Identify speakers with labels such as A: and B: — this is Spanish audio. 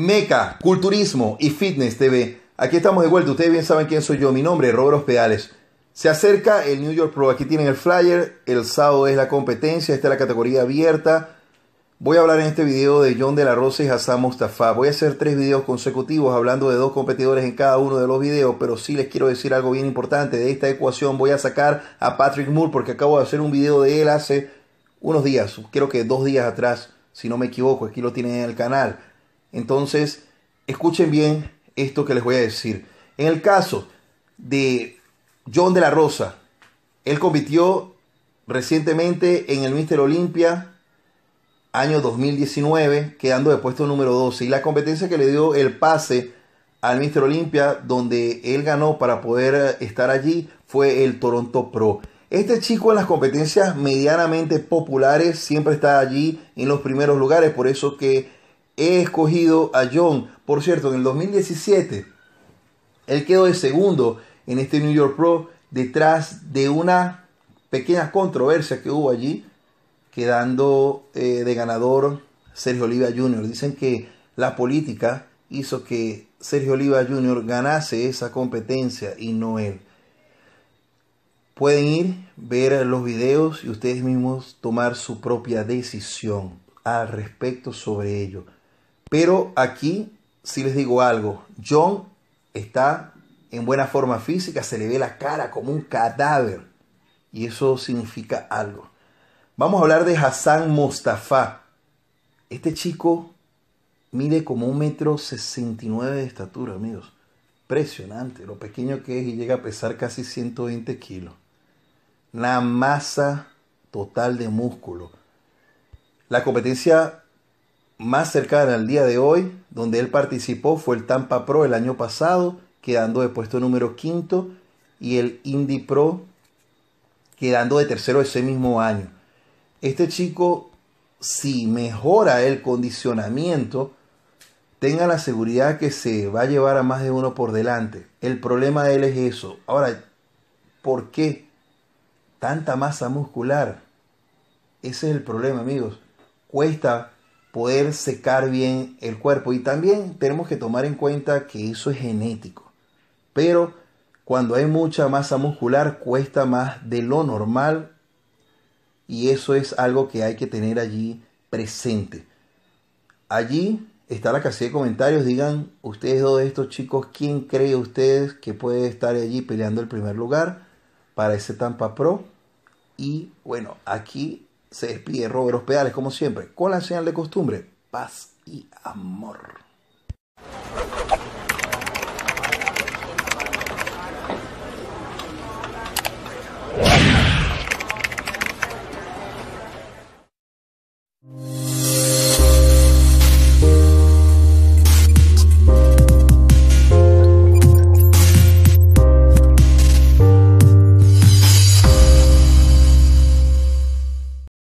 A: Meca, Culturismo y Fitness TV. Aquí estamos de vuelta, ustedes bien saben quién soy yo, mi nombre es Robert Pedales. Se acerca el New York Pro, aquí tienen el flyer, el sábado es la competencia, esta es la categoría abierta. Voy a hablar en este video de John de la Rosa y Hassan Mustafa. Voy a hacer tres videos consecutivos hablando de dos competidores en cada uno de los videos, pero sí les quiero decir algo bien importante. De esta ecuación voy a sacar a Patrick Moore porque acabo de hacer un video de él hace unos días, creo que dos días atrás, si no me equivoco, aquí lo tienen en el canal. Entonces, escuchen bien esto que les voy a decir. En el caso de John de la Rosa, él compitió recientemente en el Mister Olympia año 2019, quedando de puesto número 12. Y la competencia que le dio el pase al Mr. Olympia, donde él ganó para poder eh, estar allí, fue el Toronto Pro. Este chico en las competencias medianamente populares siempre está allí en los primeros lugares, por eso que he escogido a John. Por cierto, en el 2017, él quedó de segundo en este New York Pro detrás de una pequeña controversia que hubo allí, quedando eh, de ganador Sergio Oliva Jr. Dicen que la política hizo que Sergio Oliva Jr. ganase esa competencia y no él. Pueden ir, ver los videos y ustedes mismos tomar su propia decisión al respecto sobre ello. Pero aquí sí les digo algo, John está en buena forma física, se le ve la cara como un cadáver y eso significa algo. Vamos a hablar de Hassan Mustafa. Este chico mide como un metro 69 de estatura, amigos. Impresionante lo pequeño que es y llega a pesar casi 120 kilos. La masa total de músculo. La competencia más cercana al día de hoy, donde él participó, fue el Tampa Pro el año pasado, quedando de puesto número quinto, y el Indy Pro quedando de tercero ese mismo año. Este chico, si mejora el condicionamiento, tenga la seguridad que se va a llevar a más de uno por delante. El problema de él es eso. Ahora, ¿por qué tanta masa muscular? Ese es el problema, amigos. Cuesta poder secar bien el cuerpo. Y también tenemos que tomar en cuenta que eso es genético. Pero cuando hay mucha masa muscular cuesta más de lo normal y eso es algo que hay que tener allí presente. Allí está la casilla de comentarios. Digan ustedes dos de estos chicos, ¿quién cree ustedes que puede estar allí peleando el primer lugar para ese Tampa Pro? Y bueno, aquí se despide los pedales, como siempre, con la señal de costumbre, paz y amor.